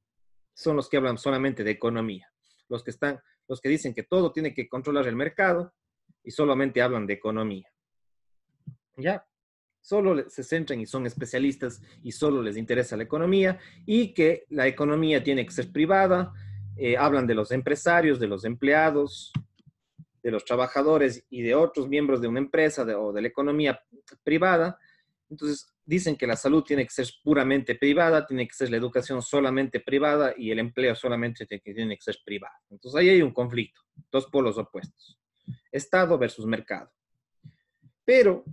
son los que hablan solamente de economía, los que, están, los que dicen que todo tiene que controlar el mercado y solamente hablan de economía. ¿Ya? Solo se centran y son especialistas y solo les interesa la economía y que la economía tiene que ser privada, eh, hablan de los empresarios, de los empleados, de los trabajadores y de otros miembros de una empresa o de la economía privada. Entonces, dicen que la salud tiene que ser puramente privada, tiene que ser la educación solamente privada y el empleo solamente tiene que ser privado. Entonces, ahí hay un conflicto, dos polos opuestos, Estado versus mercado. Pero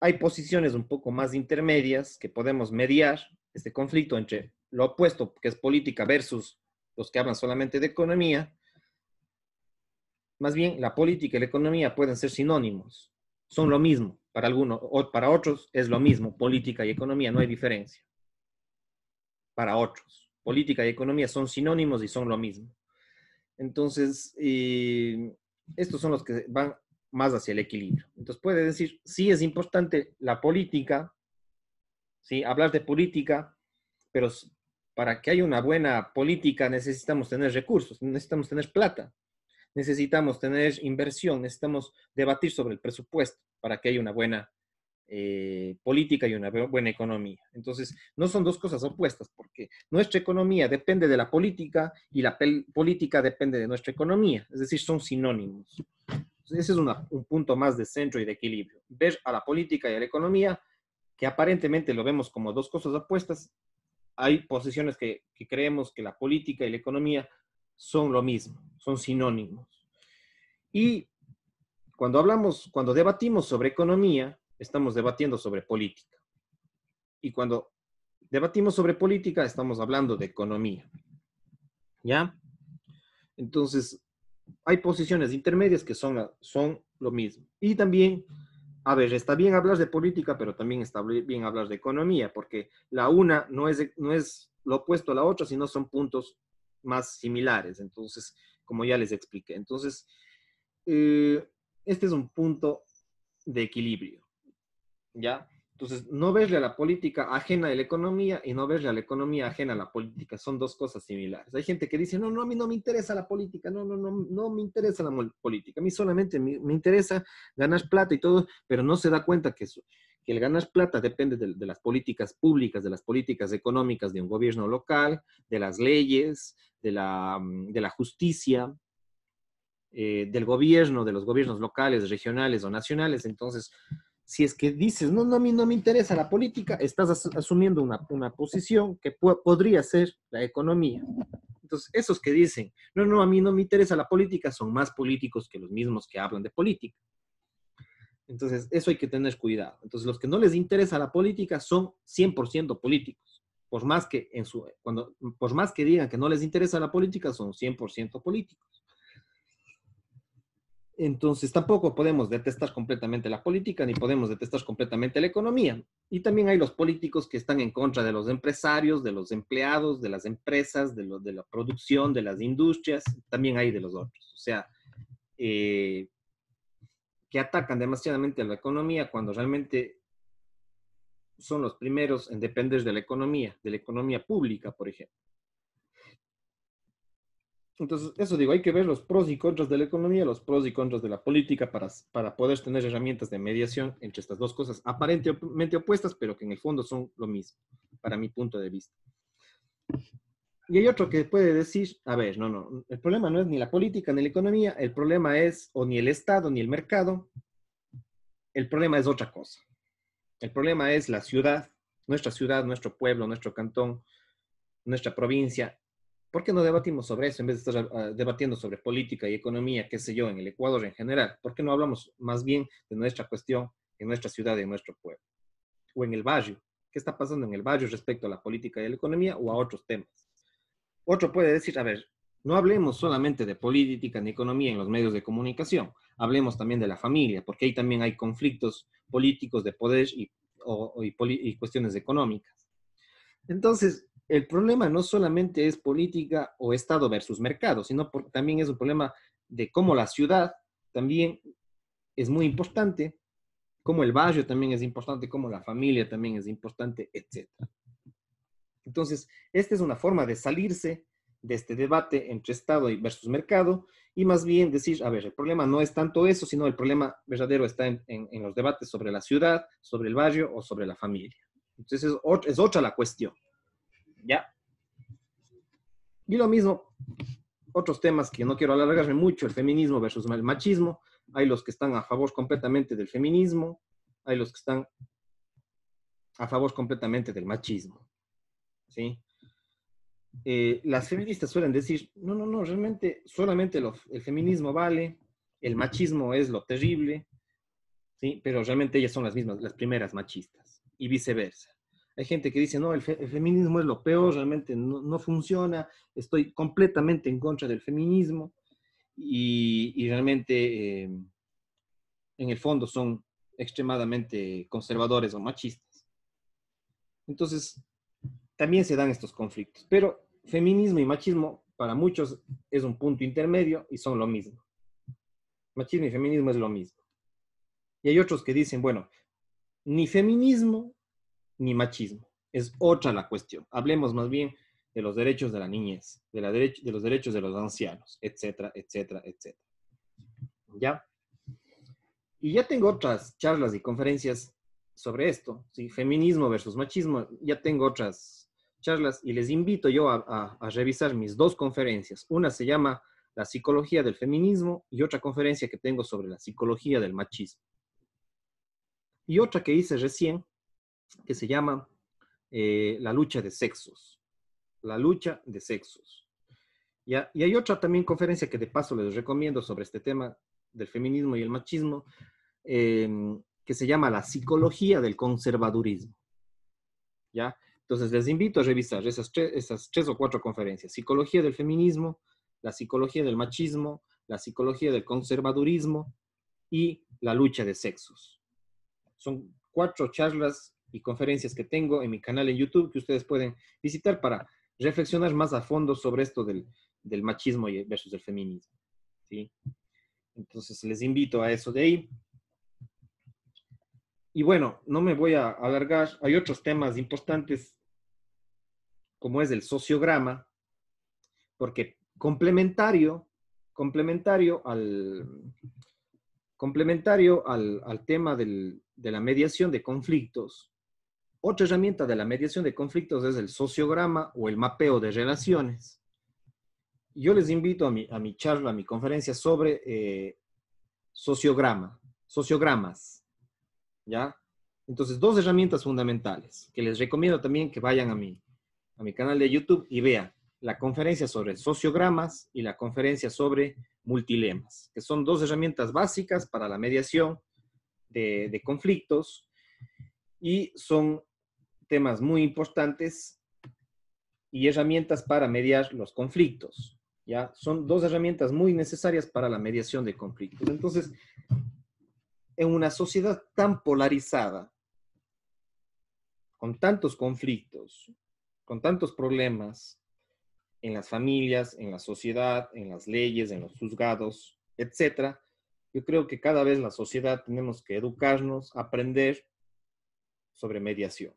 hay posiciones un poco más intermedias que podemos mediar este conflicto entre lo opuesto, que es política, versus los que hablan solamente de economía, más bien, la política y la economía pueden ser sinónimos, son lo mismo. Para algunos, para otros es lo mismo, política y economía, no hay diferencia. Para otros, política y economía son sinónimos y son lo mismo. Entonces, estos son los que van más hacia el equilibrio. Entonces, puede decir, sí es importante la política, ¿sí? hablar de política, pero para que haya una buena política necesitamos tener recursos, necesitamos tener plata necesitamos tener inversión, necesitamos debatir sobre el presupuesto para que haya una buena eh, política y una buena economía. Entonces, no son dos cosas opuestas, porque nuestra economía depende de la política y la política depende de nuestra economía, es decir, son sinónimos. ese es un punto más de centro y de equilibrio. Ver a la política y a la economía, que aparentemente lo vemos como dos cosas opuestas, hay posiciones que creemos que la política y la economía son lo mismo, son sinónimos. Y cuando hablamos, cuando debatimos sobre economía, estamos debatiendo sobre política. Y cuando debatimos sobre política, estamos hablando de economía. ¿Ya? Entonces, hay posiciones intermedias que son, son lo mismo. Y también, a ver, está bien hablar de política, pero también está bien hablar de economía, porque la una no es, no es lo opuesto a la otra, sino son puntos más similares. Entonces, como ya les expliqué. Entonces, eh, este es un punto de equilibrio. ¿Ya? Entonces, no verle a la política ajena a la economía y no verle a la economía ajena a la política. Son dos cosas similares. Hay gente que dice, no, no, a mí no me interesa la política, no, no, no, no me interesa la política. A mí solamente me, interesa ganar plata y todo, pero no se da cuenta que eso que el ganar plata depende de, las políticas públicas, de las políticas económicas de un gobierno local, de las leyes, de la, mm, justicia, eh, del gobierno, de los gobiernos locales, regionales o nacionales. Entonces, si es que dices, no, no, a mí no me interesa la política, estás asumiendo una, una, posición que podría ser la economía. Entonces, esos que dicen, no, no, a mí no me interesa la política, son más políticos que los mismos que hablan de política. Entonces, eso hay que tener cuidado. Entonces, los que no les interesa la política son 100% políticos. Por más, que en su, cuando, por más que digan que no les interesa la política, son 100% políticos. Entonces, tampoco podemos detestar completamente la política, ni podemos detestar completamente la economía. Y también hay los políticos que están en contra de los empresarios, de los empleados, de las empresas, de, de la producción, de las industrias. También hay de los otros. O sea, eh, que atacan demasiadamente a la economía cuando realmente son los primeros en depender de la economía, de la economía pública, por ejemplo. Entonces, eso digo, hay que ver los pros y contras de la economía, los pros y contras de la política para, para poder tener herramientas de mediación entre estas dos cosas aparentemente opuestas, pero que en el fondo son lo mismo, para mi punto de vista. Y hay otro que puede decir, a ver, no, no, el problema no es ni la política ni la economía, el problema es o ni el Estado ni el mercado, el problema es otra cosa. El problema es la ciudad, nuestra ciudad, nuestro pueblo, nuestro cantón, nuestra provincia. ¿Por qué no debatimos sobre eso en vez de estar ah, debatiendo sobre política y economía, qué sé yo, en el Ecuador en general? ¿Por qué no hablamos más bien de nuestra cuestión en nuestra ciudad, en nuestro pueblo o en el barrio? ¿Qué está pasando en el barrio respecto a la política y la economía o a otros temas? Otro puede decir, a ver, no hablemos solamente de política ni economía en los medios de comunicación, hablemos también de la familia, porque ahí también hay conflictos políticos de poder y, cuestiones económicas. Entonces, el problema no solamente es política o Estado versus mercado, sino también es un problema de cómo la ciudad también es muy importante, cómo el barrio también es importante, cómo la familia también es importante, etc. Entonces, esta es una forma de salirse de este debate entre Estado y versus mercado y más bien decir, a ver, el problema no es tanto eso, sino el problema verdadero está en, los debates sobre la ciudad, sobre el barrio o sobre la familia. Entonces, es, es otra la cuestión. ¿Ya? Y lo mismo, otros temas que no quiero alargarme mucho, el feminismo versus el machismo. Hay los que están a favor completamente del feminismo, hay los que están a favor completamente del machismo. ¿sí? Eh, las feministas suelen decir, no, no, no, realmente solamente el feminismo vale, el machismo es lo terrible, ¿sí? pero realmente ellas son las mismas, las primeras machistas, y viceversa. Hay gente que dice, no, el, feminismo es lo peor, realmente no, funciona, estoy completamente en contra del feminismo, y, realmente eh, en el fondo son extremadamente conservadores o machistas. Entonces, también se dan estos conflictos. Pero feminismo y machismo para muchos es un punto intermedio y son lo mismo. Machismo y feminismo es lo mismo. Y hay otros que dicen, bueno, ni feminismo ni machismo. Es otra la cuestión. Hablemos más bien de los derechos de la niñez, de, la de los derechos de los ancianos, etcétera, etcétera, etcétera. ¿Ya? Y ya tengo otras charlas y conferencias sobre esto, ¿sí? feminismo versus machismo, ya tengo otras charlas y les invito yo a, revisar mis dos conferencias. Una se llama La psicología del feminismo y otra conferencia que tengo sobre la psicología del machismo. Y otra que hice recién que se llama eh, La lucha de sexos. La lucha de sexos. Y, hay otra también conferencia que de paso les recomiendo sobre este tema del feminismo y el machismo, eh, que se llama La psicología del conservadurismo. ¿Ya? Entonces, les invito a revisar esas tres, esas o cuatro conferencias. Psicología del feminismo, la psicología del machismo, la psicología del conservadurismo y la lucha de sexos. Son cuatro charlas y conferencias que tengo en mi canal en YouTube que ustedes pueden visitar para reflexionar más a fondo sobre esto del, del machismo versus el feminismo. ¿sí? Entonces les invito a eso de ahí. Y bueno, no me voy a alargar. Hay otros temas importantes como es el sociograma, porque complementario, complementario al, complementario al, al tema del, de la mediación de conflictos, otra herramienta de la mediación de conflictos es el sociograma o el mapeo de relaciones. Yo les invito a mi, a mi charla, a mi conferencia sobre eh, sociograma, sociogramas. ¿Ya? Entonces, dos herramientas fundamentales que les recomiendo también que vayan a mi, a mi canal de YouTube y vea la conferencia sobre sociogramas y la conferencia sobre multilemas, que son dos herramientas básicas para la mediación de, conflictos y son temas muy importantes y herramientas para mediar los conflictos. ¿ya? Son dos herramientas muy necesarias para la mediación de conflictos. Entonces, en una sociedad tan polarizada, con tantos conflictos, con tantos problemas en las familias, en la sociedad, en las leyes, en los juzgados, etcétera, yo creo que cada vez la sociedad tenemos que educarnos, aprender sobre mediación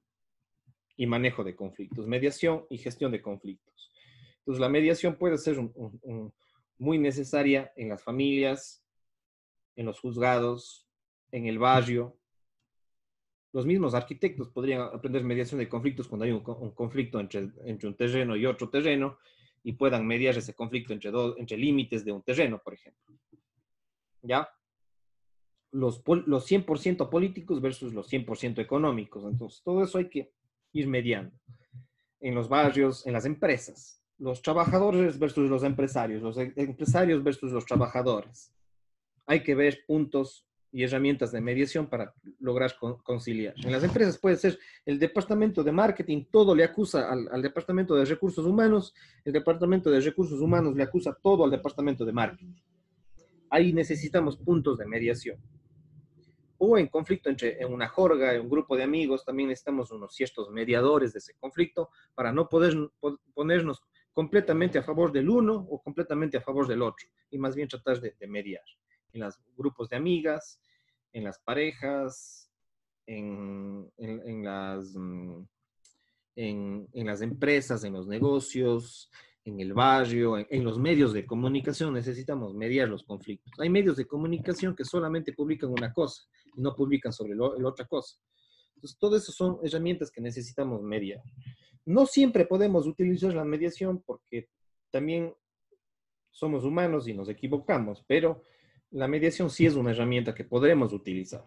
y manejo de conflictos, mediación y gestión de conflictos. Entonces, la mediación puede ser muy necesaria en las familias, en los juzgados, en el barrio, los mismos arquitectos podrían aprender mediación de conflictos cuando hay un, conflicto entre, entre un terreno y otro terreno y puedan mediar ese conflicto entre, dos, entre límites de un terreno, por ejemplo. ¿Ya? Los, los 100% políticos versus los 100% económicos. Entonces, todo eso hay que ir mediando. En los barrios, en las empresas. Los trabajadores versus los empresarios. Los e-, empresarios versus los trabajadores. Hay que ver puntos y herramientas de mediación para lograr conciliar. En las empresas puede ser el departamento de marketing, todo le acusa al, departamento de recursos humanos, el departamento de recursos humanos le acusa todo al departamento de marketing. Ahí necesitamos puntos de mediación. O en conflicto entre una jorga, en un grupo de amigos, también estamos unos ciertos mediadores de ese conflicto para no poder ponernos completamente a favor del uno o completamente a favor del otro y más bien tratar de mediar en los grupos de amigas, en las parejas, en, en, las, mm, en, las empresas, en los negocios, en el barrio, en, los medios de comunicación. Necesitamos mediar los conflictos. Hay medios de comunicación que solamente publican una cosa y no publican sobre la otra cosa. Entonces, todo eso son herramientas que necesitamos mediar. No siempre podemos utilizar la mediación porque también somos humanos y nos equivocamos, pero la mediación sí es una herramienta que podremos utilizar.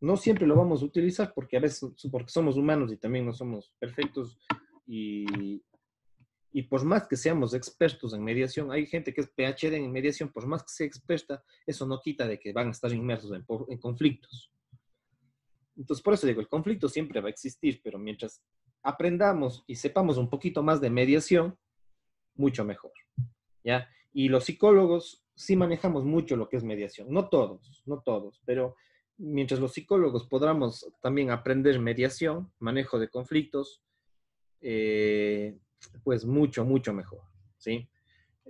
No siempre lo vamos a utilizar porque a veces porque somos humanos y también no somos perfectos y, por más que seamos expertos en mediación, hay gente que es PhD en mediación, por más que sea experta, eso no quita de que van a estar inmersos en, conflictos. Entonces, por eso digo, el conflicto siempre va a existir, pero mientras aprendamos y sepamos un poquito más de mediación, mucho mejor. ¿ya? Y los psicólogos sí manejamos mucho lo que es mediación, no todos, no todos, pero mientras los psicólogos podamos también aprender mediación, manejo de conflictos, eh, pues mucho, mucho mejor, ¿sí?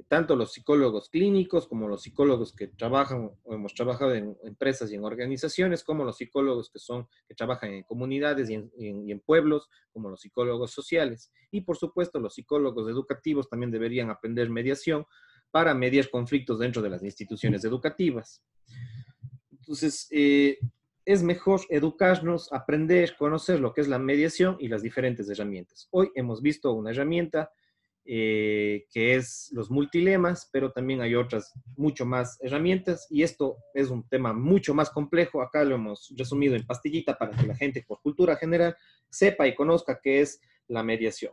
Tanto los psicólogos clínicos como los psicólogos que trabajan o hemos trabajado en empresas y en organizaciones, como los psicólogos que son, que trabajan en comunidades y en pueblos, como los psicólogos sociales. Y por supuesto, los psicólogos educativos también deberían aprender mediación para mediar conflictos dentro de las instituciones educativas. Entonces, eh, es mejor educarnos, aprender, conocer lo que es la mediación y las diferentes herramientas. Hoy hemos visto una herramienta eh, que es los multilemas, pero también hay otras mucho más herramientas y esto es un tema mucho más complejo. Acá lo hemos resumido en pastillita para que la gente por cultura general sepa y conozca qué es la mediación.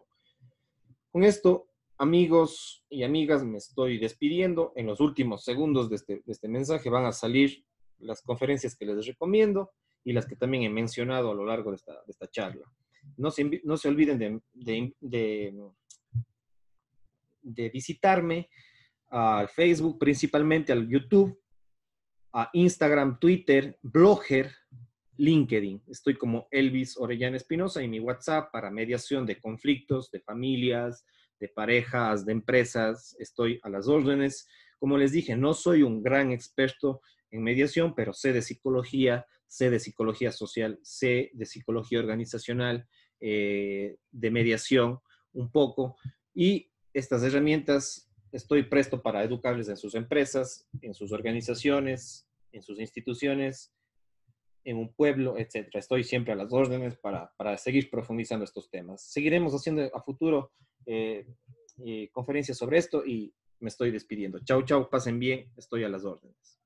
Con esto Amigos y amigas, me estoy despidiendo. En los últimos segundos este, de este, mensaje van a salir las conferencias que les recomiendo y las que también he mencionado a lo largo de esta, charla. No se, olviden de, visitarme al Facebook, principalmente al YouTube, a Instagram, Twitter, Blogger, LinkedIn. Estoy como Elvis Orellana Espinosa y mi WhatsApp para mediación de conflictos, de familias, de parejas, de empresas, estoy a las órdenes. Como les dije, no soy un gran experto en mediación, pero sé de psicología, sé de psicología social, sé de psicología organizacional, eh, de mediación un poco. Y estas herramientas estoy presto para educarles en sus empresas, en sus organizaciones, en sus instituciones, en un pueblo, etc. Estoy siempre a las órdenes para, para seguir profundizando estos temas. Seguiremos haciendo a futuro eh, eh, conferencias sobre esto y me estoy despidiendo. Chau, chau, pasen bien, estoy a las órdenes.